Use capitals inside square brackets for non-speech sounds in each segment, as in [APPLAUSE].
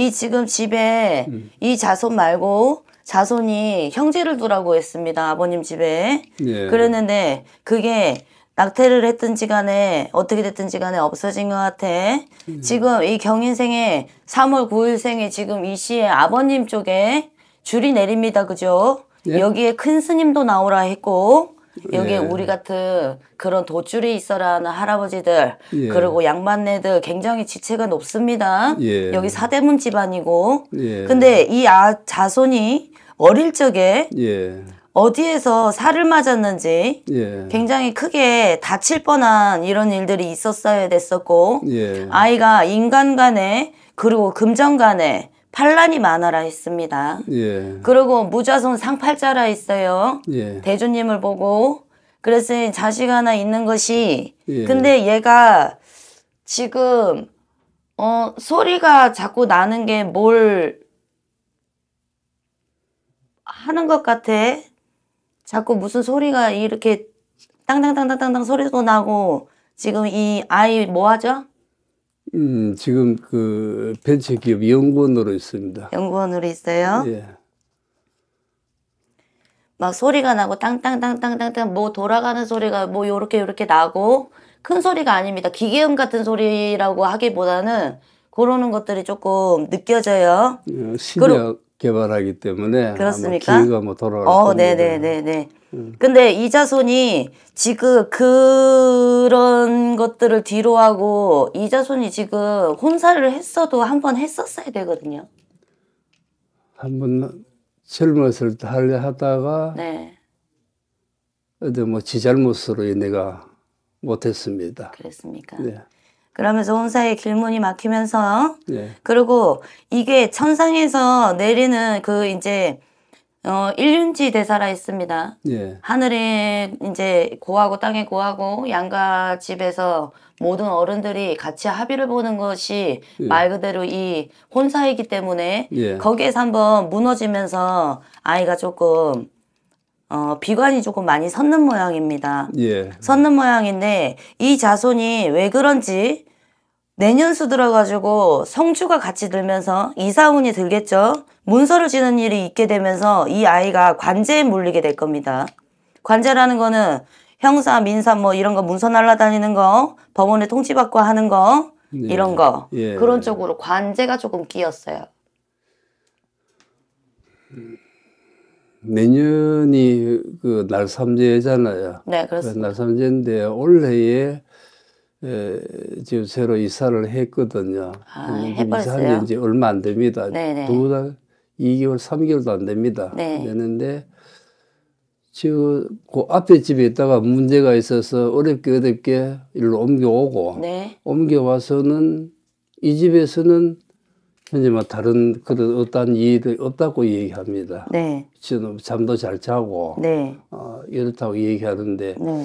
이 지금 집에 음. 이 자손 말고 자손이 형제를 두라고 했습니다. 아버님 집에. 예. 그랬는데 그게 낙태를 했든지 간에 어떻게 됐든지 간에 없어진 것 같아. 음. 지금 이 경인생의 3월 9일생에 지금 이 씨의 아버님 쪽에 줄이 내립니다. 그죠? 예? 여기에 큰 스님도 나오라 했고 여기 예. 우리 같은 그런 도줄이 있어라는 할아버지들 예. 그리고 양반네들 굉장히 지체가 높습니다. 예. 여기 사대문 집안이고 예. 근데 이 아, 자손이 어릴 적에 예. 어디에서 살을 맞았는지 예. 굉장히 크게 다칠 뻔한 이런 일들이 있었어야 됐었고 예. 아이가 인간 간에 그리고 금전 간에 반란이 많아라 했습니다. 예. 그리고 무자손 상팔자라 했어요. 예. 대주님을 보고 그랬으니 자식 하나 있는 것이 예. 근데 얘가 지금 어 소리가 자꾸 나는 게 뭘 하는 것 같아. 자꾸 무슨 소리가 이렇게 땅땅땅땅땅 소리도 나고 지금 이 아이 뭐 하죠? 음, 지금 그 벤처기업 연구원으로 있습니다. 연구원으로 있어요? 예. 막 소리가 나고 땅땅땅땅땅땅 뭐 돌아가는 소리가 뭐 요렇게 요렇게 나고 큰 소리가 아닙니다. 기계음 같은 소리라고 하기보다는 그러는 것들이 조금 느껴져요. 예, 신약 그리고, 개발하기 때문에 그렇습니까? 기회가 뭐 돌아올 어, 겁니다. 네네 네네. 음. 근데 이자손이 지금 그런 것들을 뒤로하고 이자손이 지금 혼사를 했어도 한 번 했었어야 되거든요. 한 번 젊었을 때래 하다가 네. 어제 뭐지 잘못으로 내가 못했습니다. 그랬습니까? 네. 그러면서 혼사의 길문이 막히면서 네. 그리고 이게 천상에서 내리는 그 이제 어 일륜지 대사라 있습니다. 예. 하늘에 이제 고하고 땅에 고하고 양가 집에서 모든 어른들이 같이 합의를 보는 것이 예. 말 그대로 이 혼사이기 때문에 예. 거기에서 한번 무너지면서 아이가 조금 어 비관이 조금 많이 섰는 모양입니다. 예. 섰는 모양인데 이 자손이 왜 그런지 내년수 들어가지고 성주가 같이 들면서 이사운이 들겠죠. 문서를 지는 일이 있게 되면서 이 아이가 관제에 물리게 될 겁니다. 관제라는 거는 형사, 민사 뭐 이런 거 문서 날라다니는 거, 법원에 통지받고 하는 거 네. 이런 거 예. 그런 쪽으로 관제가 조금 끼었어요. 내년이 그 날삼제잖아요. 네, 그렇습니다. 그 날삼제인데 올해에 에, 지금 새로 이사를 했거든요. 아, 이사한 지 이제 얼마 안 됩니다. 두 달, 2개월, 3개월도 안 됩니다. 네. 되는데, 지금 그 앞에 집에 있다가 문제가 있어서 어렵게 어렵게 일로 옮겨오고, 네. 옮겨와서는 이 집에서는 현재뭐 다른 그런 어떤 일이 없다고 얘기합니다. 네. 지금 잠도 잘 자고, 네. 어, 이렇다고 얘기하는데, 네.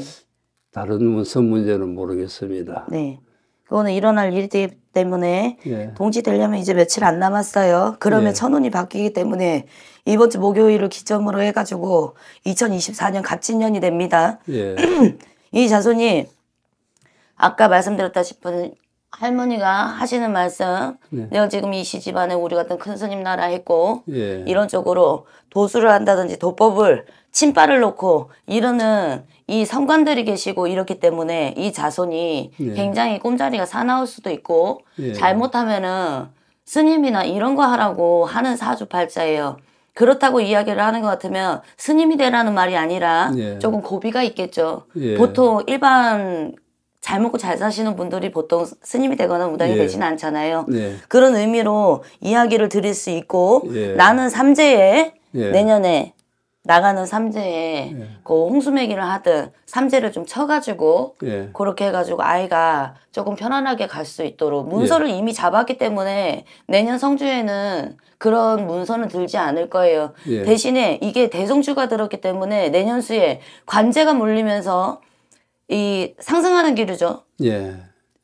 다른 문선 문제는 모르겠습니다. 네. 그거는 일어날 일 때문에 예. 동지되려면 이제 며칠 안 남았어요. 그러면 예. 천운이 바뀌기 때문에 이번 주 목요일을 기점으로 해가지고 2024년 갑진년이 됩니다. 예. [CLEARS THROAT] 이 자손이 아까 말씀드렸다시피 할머니가 하시는 말씀, 네. 내가 지금 이 시집안에 우리 같은 큰 스님 나라 했고 예. 이런 쪽으로 도수를 한다든지 도법을 침발을 놓고 이러는 이 성관들이 계시고 이렇기 때문에 이 자손이 예. 굉장히 꼼자리가 사나울 수도 있고 예. 잘못하면은 스님이나 이런 거 하라고 하는 사주팔자예요. 그렇다고 이야기를 하는 것 같으면 스님이 되라는 말이 아니라 예. 조금 고비가 있겠죠. 예. 보통 일반 잘 먹고 잘 사시는 분들이 보통 스님이 되거나 무당이 예. 되진 않잖아요. 예. 그런 의미로 이야기를 드릴 수 있고 예. 나는 삼재에 예. 내년에 나가는 삼재에 예. 그 홍수매기를 하든 삼재를 좀 쳐가지고 예. 그렇게 해가지고 아이가 조금 편안하게 갈 수 있도록 문서를 이미 잡았기 때문에 내년 성주에는 그런 문서는 들지 않을 거예요. 대신에 이게 대성주가 들었기 때문에 내년 수에 관제가 몰리면서 이 상승하는 기류죠. 예.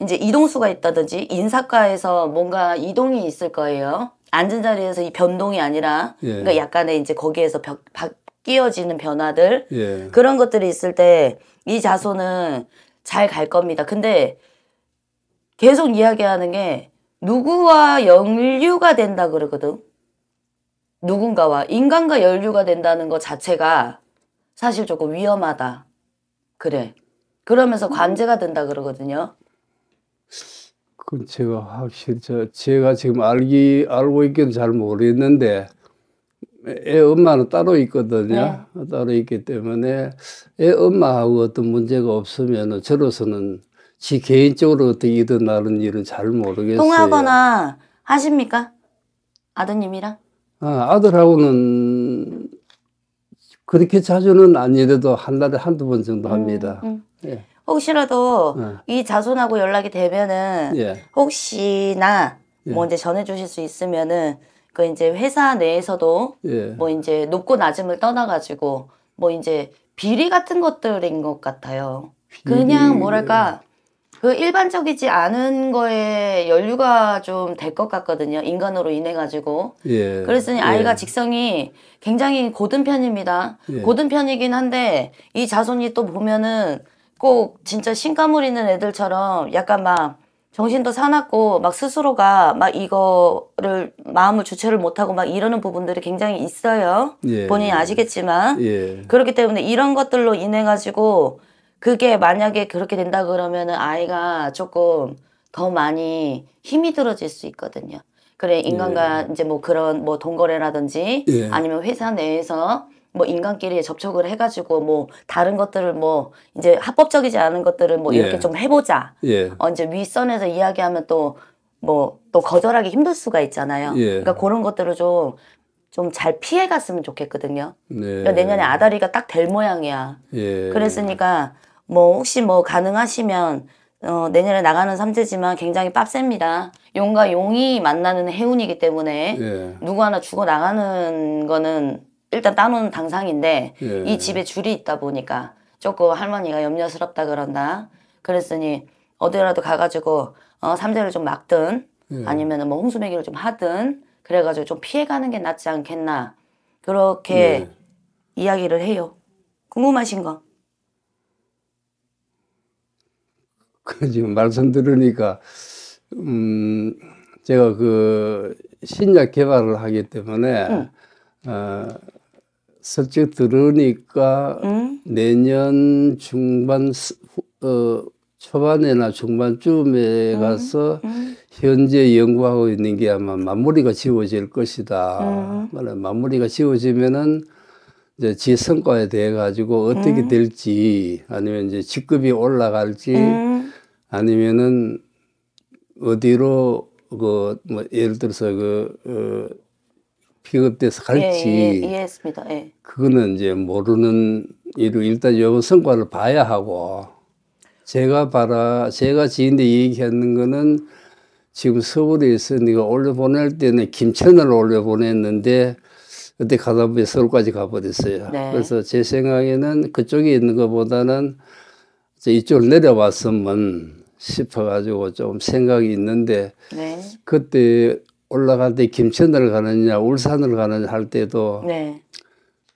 이제 이동수가 있다든지 인사과에서 뭔가 이동이 있을 거예요. 앉은 자리에서 이 변동이 아니라 예. 그러니까 약간의 이제 거기에서 벽, 바뀌어지는 변화들 예. 그런 것들이 있을 때 이자손은잘 갈 겁니다. 근데 계속 이야기하는 게 누구와 연류가 된다 그러거든. 누군가와 인간과 연류가 된다는 것 자체가 사실 조금 위험하다. 그래. 그러면서 관제가 된다 그러거든요. 그 제가 확실히 저 제가 지금 알기 알고 있긴 잘 모르겠는데 애 엄마는 따로 있거든요. 네. 따로 있기 때문에 애 엄마하고 어떤 문제가 없으면 저로서는 지 개인적으로 어떤 이든 나른 일은 잘 모르겠어요. 통화하거나 하십니까? 아드님이랑? 아, 아들하고는 그렇게 자주는 아니래도 한 달에 한두 번 정도 음, 합니다. 음, 음. 예. 혹시라도 예. 이 자손하고 연락이 되면은 예. 혹시나 뭐 예. 이제 전해주실 수 있으면은 그 이제 회사 내에서도 예. 뭐 이제 높고 낮음을 떠나가지고 뭐 이제 비리 같은 것들인 것 같아요. 비리. 그냥 뭐랄까 그 일반적이지 않은 거에 연류가 좀 될 것 같거든요. 인간으로 인해 가지고. 예. 그랬으니 예. 아이가 예. 직성이 굉장히 고든 편입니다. 예. 고든 편이긴 한데 이 자손이 또 보면은 꼭 진짜 신가물있는 애들처럼 약간 막 정신도 사납고 막 스스로가 막 이거를 마음을 주체를 못하고 막 이러는 부분들이 굉장히 있어요. 예. 본인이 아시겠지만 예. 그렇기 때문에 이런 것들로 인해 가지고 그게 만약에 그렇게 된다 그러면은 아이가 조금 더 많이 힘이 들어질 수 있거든요. 그래 인간과 예. 이제 뭐 그런 뭐 동거래라든지 예. 아니면 회사 내에서 뭐 인간끼리 접촉을 해가지고 뭐 다른 것들을 뭐 이제 합법적이지 않은 것들을 뭐 이렇게 예. 좀 해보자. 예. 어 이제 윗선에서 이야기하면 또 뭐또 뭐, 거절하기 힘들 수가 있잖아요. 예. 그러니까 그런 것들을 좀 좀 잘 피해갔으면 좋겠거든요. 네. 그러니까 내년에 아다리가 딱 될 모양이야. 예. 그랬으니까 뭐 혹시 뭐 가능하시면 어, 내년에 나가는 삼재지만 굉장히 빡셉니다. 용과 용이 만나는 해운이기 때문에 예. 누구 하나 죽어 나가는 거는 일단 따놓은 당상인데 예. 이 집에 줄이 있다 보니까 조금 할머니가 염려스럽다 그런다. 그랬으니 어디라도 가가지고 어, 삼재를 좀 막든 예. 아니면 뭐 홍수매기를 좀 하든 그래가지고 좀 피해가는 게 낫지 않겠나 그렇게 예. 이야기를 해요. 궁금하신 거? 그 지금 말씀 들으니까 음 제가 그 신약 개발을 하기 때문에 응. 어 설직 들으니까 응? 내년 중반 어초반에나 중반쯤에 가서 응. 현재 연구하고 있는 게 아마 마무리가 지워질 것이다. 말 음. 마무리가 지워지면은 이제 지 성과에 대해 가지고 어떻게 될지 아니면 이제 직급이 올라갈지 아니면은 어디로 그 뭐 예를 들어서 그 어, 픽업돼서 갈지 예, 예, 이해했습니다. 예. 그거는 이제 모르는 일로 일단 요 성과를 봐야 하고 제가 봐라 제가 지인데 얘기하는 거는 지금 서울에 있어니가 올려 보낼 때는 김천을 올려 보냈는데 그때 가다 보니 서울까지 가버렸어요. 네. 그래서 제 생각에는 그쪽에 있는 것보다는 이쪽을 내려왔으면 싶어가지고 좀 생각이 있는데 네. 그때 올라갈 때 김천을 가느냐 울산을 가느냐 할 때도 네.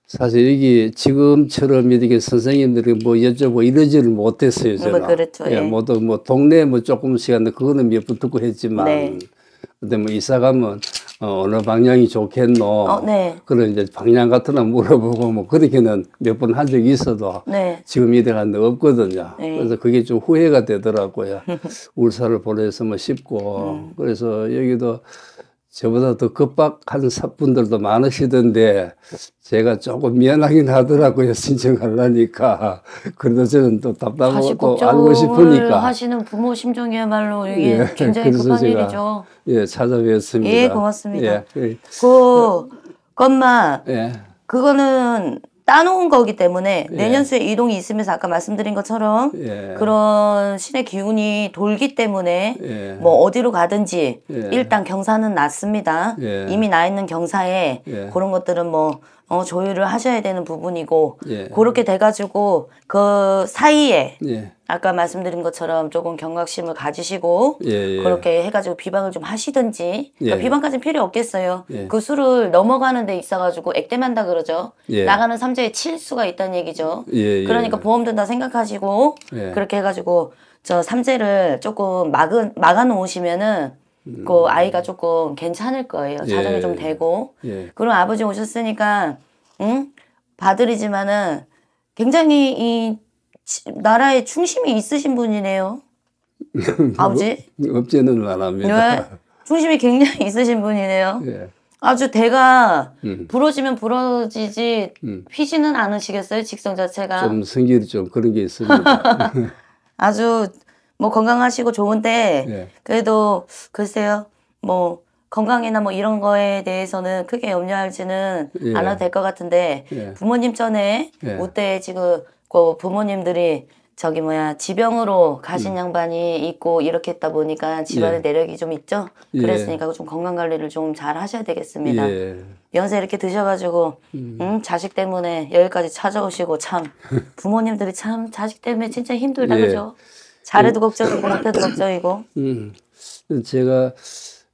사실 여기 지금처럼 이렇게 선생님들이 뭐 여쭤보고 이러지를 못했어요 뭐 제가. 뭐 그렇죠. 예, 예. 뭐, 또뭐 동네 뭐조금 시간 데 그거는 몇번 듣고 했지만 네. 근데 뭐 이사 가면 어, 어느 방향이 좋겠노? 어, 네. 그런 이제 방향 같은 거 물어보고 뭐 그렇게는 몇 번 한 적이 있어도 네. 지금 이대 간데 없거든요. 네. 그래서 그게 좀 후회가 되더라고요. [LAUGHS] 울산을 보내서 뭐 쉽고 음. 그래서 여기도 저보다 더 급박한 사분들도 많으시던데 제가 조금 미안하긴 하더라고요 신청하려니까 그래도 저는 또 답답하고 또 알고 싶으니까 하시는 부모 심정이야말로 이게 예, 굉장히 급한 제가, 일이죠. 예 찾아뵙습니다. 예 고맙습니다. 예. 예. 그 건마 예. 그거는 따놓은 거기 때문에 예. 내년 수에 이동이 있으면서 아까 말씀드린 것처럼 예. 그런 신의 기운이 돌기 때문에 예. 뭐 어디로 가든지 예. 일단 경사는 났습니다. 예. 이미 나 있는 경사에 예. 그런 것들은 뭐 어, 조율을 하셔야 되는 부분이고 예. 그렇게 돼가지고 그 사이에 예. 아까 말씀드린 것처럼 조금 경각심을 가지시고 예예. 예. 그렇게 해가지고 비방을 좀 하시든지 그러니까 예. 비방까지는 필요 없겠어요. 예. 그 술을 넘어가는 데 있어가지고 액땜한다 그러죠. 예. 나가는 삼자에 칠 수가 있다는 얘기죠. 예, 예 그러니까 보험든다 생각하시고 예. 그렇게 해가지고 저 삼재를 조금 막은 막아놓으시면은 있고 그 아이가 조금 괜찮을 거예요. 자정이 예. 좀 되고. 예. 그럼 아버지 오셨으니까 응? 바들이지만은 굉장히 이 나라에 충심이 있으신 분이네요. [LAUGHS] 아버지? 업제는 안 합니다. 네. 중심이 굉장히 있으신 분이네요. 예. 아주 대가 음. 부러지면 부러지지 음. 휘지는 않으시겠어요? 직성 자체가. 좀 성질이 좀 그런 게 있습니다. [LAUGHS] 아주 뭐 건강하시고 좋은데 예. 그래도 글쎄요 뭐 건강이나 뭐 이런 거에 대해서는 크게 염려할지는 예. 않아도 될 것 같은데 예. 부모님 전에 그때 예. 지금 그 부모님들이 저기 뭐야 지병으로 가신 음. 양반이 있고 이렇게 했다 보니까 집안의 예. 내력이 좀 있죠. 예. 그랬으니까 좀 건강 관리를 좀 잘 하셔야 되겠습니다. 연세 이렇게 드셔가지고 음. 음, 자식 때문에 여기까지 찾아오시고 참 [LAUGHS] 부모님들이 참 자식 때문에 진짜 힘들다 그죠. 잘해도 예. 걱정이고 못해도 걱정이고. [LAUGHS] 음, 제가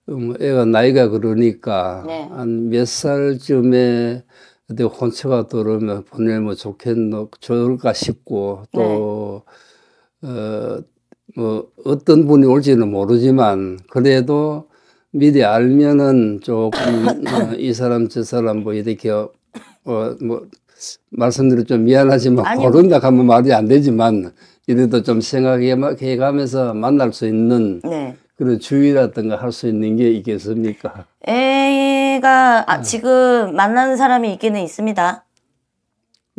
음, 애가 나이가 그러니까 네. 한몇 살쯤에 그때 혼처가 들어오면 보내면 뭐 좋겠노 좋을까 싶고 또 네. 어, 뭐 어떤 분이 올지는 모르지만 그래도 미리 알면은 조금 [LAUGHS] 어, 이 사람 저 사람 뭐 이렇게 어, 뭐 말씀대로 좀 미안하지만 아니요. 고른다 하면 말이 안 되지만 이래도 좀 생각해 가면서 만날 수 있는 네. 그런 주의라든가 할 수 있는 게 있겠습니까? 애가 아, 음. 지금 만나는 사람이 있기는 있습니다.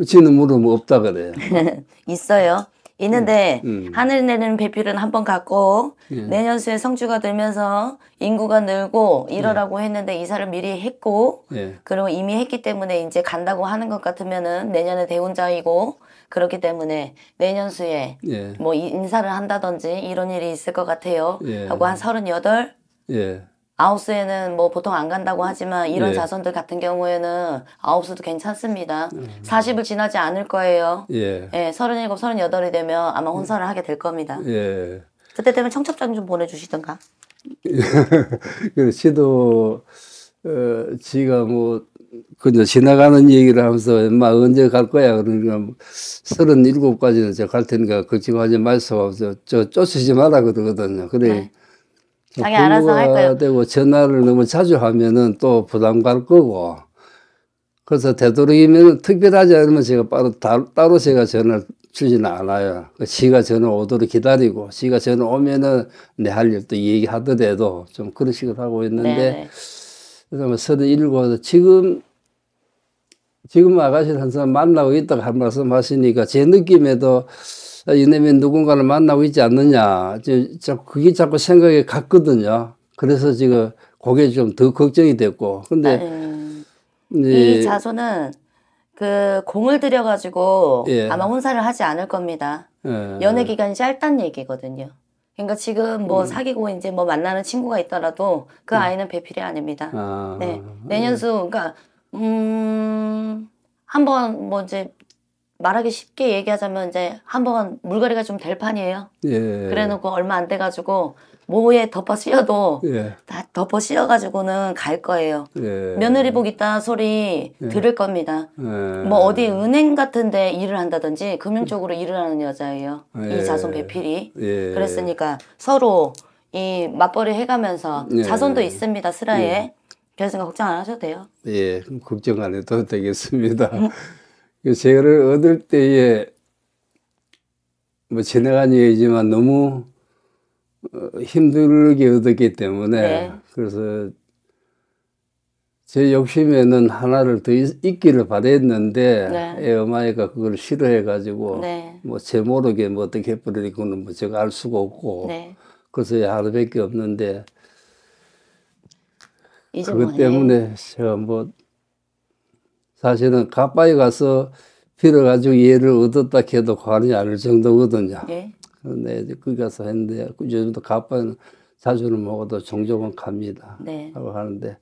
지는 물으면 없다 그래요. [LAUGHS] 있어요. 있는데 음, 음. 하늘 내리는 배필은 한번 갔고 예. 내년 수에 성주가 들면서 인구가 늘고 이러라고 예. 했는데 이사를 미리 했고 예. 그리고 이미 했기 때문에 이제 간다고 하는 것 같으면은 내년에 대혼자이고 그렇기 때문에 내년 수에 예. 뭐 인사를 한다든지 이런 일이 있을 것 같아요 예. 하고 한 38? 예. 아홉스에는 뭐 보통 안 간다고 하지만 이런 예. 자선들 같은 경우에는 아홉스도 괜찮습니다. 4 음. 0을 지나지 않을 거예요. 예. 예, 37, 38이 되면 아마 혼선을 하게 될 겁니다. 예. 그때 되면 청첩장 좀 보내주시던가. [LAUGHS] 그 시도 어, 지가 뭐 그냥 지나가는 얘기를 하면서 엄마 언제 갈 거야 그러니까 3 뭐 7까지는 제가 갈 테니까 걱정하지 그 마세요 하면서 저 쫓으지 마라 그러거든요. 그래. 네. 자기 뭐 알아서 할 거예요. 되고 전화를 너무 자주 하면은 또 부담 갈 거고. 그래서 되도록이면 특별하지 않으면 제가 바로 따로 제가 전화를 주지는 않아요. 그 지가 전화 오도록 기다리고, 지가 전화 오면은 내 할 일도 얘기하더라도 좀 그런 식으로 하고 있는데, 네. 그다음에 뭐 서른 일곱, 지금, 지금 아가씨 한 사람 만나고 있다고 한 말씀 하시니까 제 느낌에도 아, 이놈이 누군가를 만나고 있지 않느냐. 지금 그게 자꾸 생각이 갔거든요. 그래서 지금 그게 좀 더 걱정이 됐고. 근데 아, 예. 예. 이 자손은 그 공을 들여가지고 예. 아마 혼사를 하지 않을 겁니다. 예. 연애 기간이 짧단 얘기거든요. 그러니까 지금 뭐 음. 사귀고 이제 뭐 만나는 친구가 있더라도 그 음. 아이는 배필이 아닙니다. 아. 네. 내년수 그러니까 음 한번 뭐 이제 말하기 쉽게 얘기하자면 이제 한 번 물갈이가 좀 될 판이에요. 예. 그래놓고 얼마 안 돼가지고 모에 덮어 씌어도 예. 다 덮어 씌어가지고는 갈 거예요. 예. 며느리복 있다 소리 예. 들을 겁니다. 예. 뭐 어디 은행 같은데 일을 한다든지 금융 쪽으로 일을 하는 여자예요. 이 예. 자손 배필이 그랬으니까 서로 이 맞벌이 해가면서 자손도 있습니다 슬라에. 그래서 걱정 안 하셔도 돼요. 예, 걱정 안 해도 되겠습니다. 음. 제를 그 얻을 때에 뭐 지나간 얘기지만 너무 어, 힘들게 얻었기 때문에 네. 그래서 제 욕심에는 하나를 더 있, 기를 바랬는데 네. 예, 어머니가 그걸 싫어해가지고 네. 뭐제 모르게 뭐 어떻게 해버리고는 뭐 제가 알 수가 없고 네. 그래서 하루밖에 없는데 그것 때문에 제가 뭐 사실은 가빠에 가서 빌어 가지고 얘를 얻었다 해도 과언이 아닐 정도거든요. 네. 예. 근데 이제 거기 가서 했는데 요즘도 가빠는 자주는 먹어도 종종은 갑니다. 네. 하고 하는데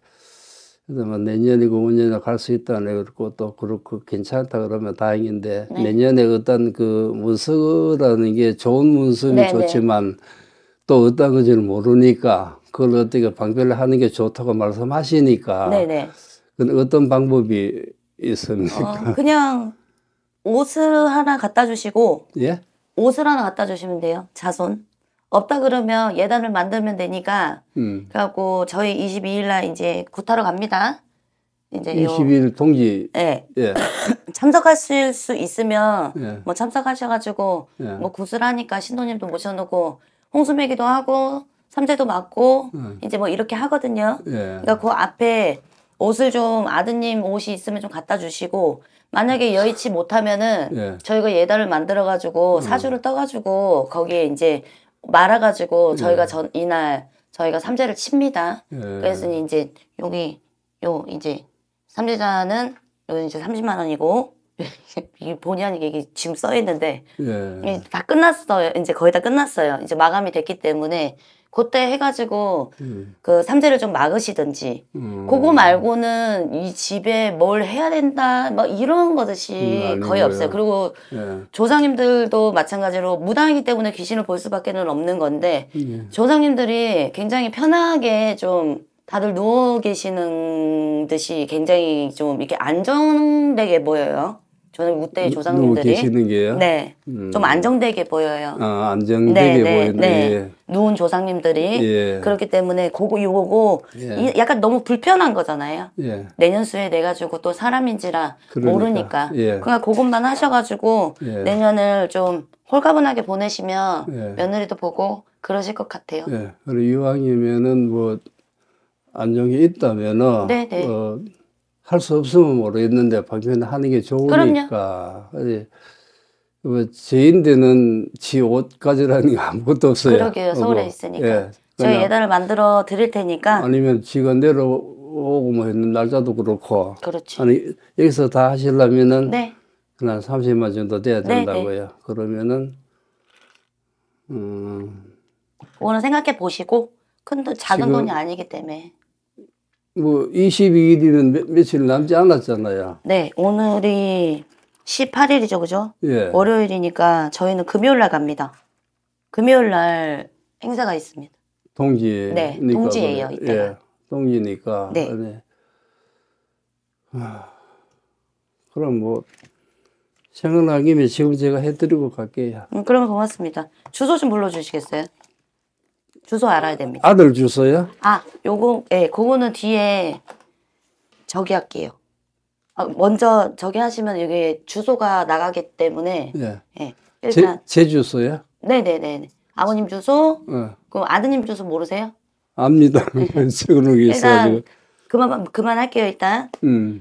그래서 뭐 내년이고 내년에 갈수 있다네 그렇고 또 그렇고 괜찮다 그러면 다행인데 네. 내년에 어떤 그 문서라는 게 좋은 문서면 네, 네, 좋지만 또 어떤 건지 는 모르니까 그걸 어떻게 방별을 하는 게 좋다고 말씀하시니까 그 어떤 방법이 있습니까? 어, 그냥 옷을 하나 갖다 주시고 예? 옷을 하나 갖다 주시면 돼요. 자손. 없다 그러면 예단을 만들면 되니까. 음. 그래갖고 저희 22일 날 이제 구타로 갑니다. 이제 22일 동지. 예. 예. [CLEARS THROAT] 참석하실 수 있으면 예. 뭐 참석하셔가지고 예. 뭐 구슬하니까 신도님도 모셔놓고 홍수매기도 하고 삼재도 맞고 예. 이제 뭐 이렇게 하거든요. 예. 그러니까 그 앞에 옷을 좀 아드님 옷이 있으면 좀 갖다 주시고 만약에 여의치 못하면은 예. 저희가 예단을 만들어 가지고 음. 사주를 떠 가지고 거기에 이제 말아 가지고 예. 저희가 예. 전 이날 저희가 삼재를 칩니다. 예. 그래서 이제 여기 요 이제 삼재자는 요 이제 30만 원이고 [LAUGHS] 이게 본의 아니게 이게 지금 써 있는데 예. 다 끝났어요. 이제 거의 다 끝났어요. 이제 마감이 됐기 때문에 그때 해가지고 음. 그 삼재를 좀 막으시든지 음. 그거 말고는 이 집에 뭘 해야 된다 뭐 이런 것듯이 음, 거의 없어요. 그리고 예. 조상님들도 마찬가지로 무당이기 때문에 귀신을 볼 수밖에는 없는 건데 예. 조상님들이 굉장히 편하게 좀 다들 누워 계시는 듯이 굉장히 좀 이렇게 안정되게 보여요. 저는 우대 뭐, 조상님들이 계시는 게요. 네, 음. 좀 안정되게 보여요. 아, 안정되게 네, 네 보이는. 네, 예. 누운 조상님들이 예. 그렇기 때문에 고고 요고 예. 약간 너무 불편한 거잖아요. 예. 내년 수에 내 가지고 또 사람인지라 그러니까. 모르니까. 예. 그러 그것만 하셔가지고 예. 내년을 좀 홀가분하게 보내시면 며느리도 보고 그러실 것 같아요. 예. 그리고 이왕이면은 뭐 안정이 있다면은. 네, 네. 어, 할수 없으면 모르겠는데 방편 하는 게 좋으니까. 그럼요. 제인들은 예. 뭐 지 옷가지라는 게 아무것도 없어요. 그러게요. 어, 서울에 뭐. 있으니까. 예, 저희 예단을 만들어 드릴 테니까. 아니면 지가 내려오고 뭐 했는 날짜도 그렇고. 그렇죠. 아니 여기서 다 하시려면은 네. 그냥 30만 정도 돼야 네, 된다고요. 네, 네. 그러면은 음. 오늘 생각해 보시고 큰 돈, 작은 돈이 아니기 때문에. 뭐 22일이든 며, 며칠 남지 않았잖아요. 네, 오늘이 18일이죠, 그죠? 예. 월요일이니까 저희는 금요일 날 갑니다. 금요일 날 행사가 있습니다. 동지 네, 동지예요, 이때 예, 동지니까. 네. 예, 네. 그럼 뭐 생각난 김에 지금 제가 해드리고 갈게요. 음, 그러면 고맙습니다. 주소 좀 불러주시겠어요? 주소 알아야 됩니다. 아들 주소요? 아, 요거 예, 그거는 뒤에 저기 할게요. 아, 먼저 저기 하시면 이게 주소가 나가기 때문에 예. 예 일단 제, 제 주소요? 네, 네, 네. 아버님 주소? 예. 그럼 아드님 주소 모르세요? 압니다. 적어놓은 [LAUGHS] 있어가지고. 그만 그만할게요 일단. 음.